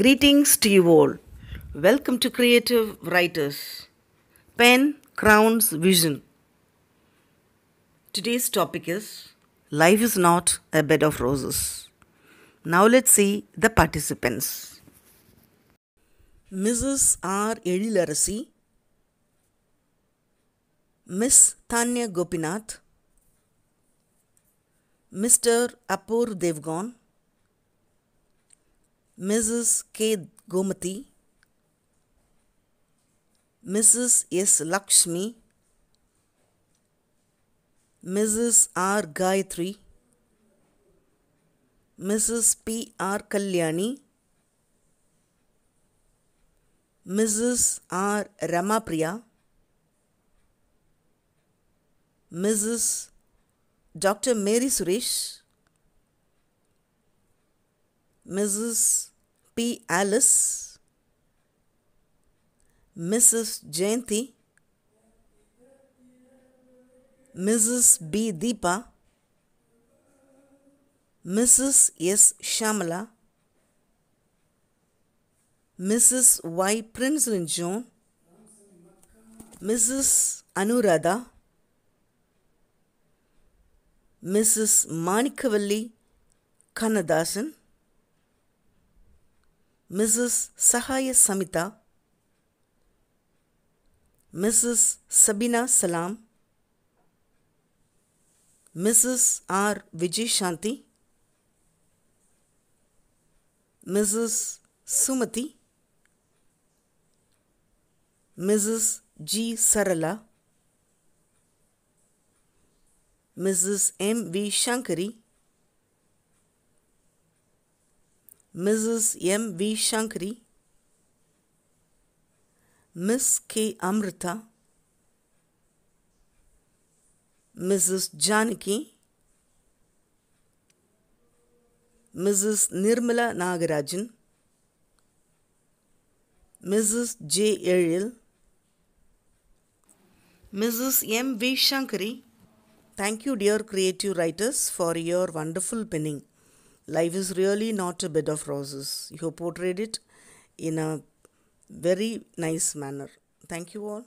Greetings to you all. Welcome to Creative Writers. Pen Crown's Vision. Today's topic is Life is not a bed of roses. Now let's see the participants. Mrs. R. Edilarasi, Miss Tanya Gopinath, Mr. Apur Devgon, Mrs. K. Gomati, Mrs. S. Lakshmi, Mrs. R. Gayatri, Mrs. P. R. Kalyani, Mrs. R. Ramapriya, Mrs. Dr. Mary Suresh, Mrs. P. Alice, Mrs. Jayanti, Mrs. B. Deepa, Mrs. S. Shamala, Mrs. Y. Prince John, Mrs. Anuradha, Mrs. Manikavalli Kannadasan, Mrs Sahay Samita Mrs Sabina Salam Mrs R Vijay Shanti Mrs Sumati Mrs G Sarla Mrs M V Shankari Mrs. M. V. Shankari, Miss K. Amrita, Mrs. Janaki, Mrs. Nirmala Nagarajan, Mrs. J. Ariel, Mrs. M. V. Shankari. Thank you, dear creative writers, for your wonderful penning. Life is really not a bed of roses. You have portrayed it in a very nice manner. Thank you all.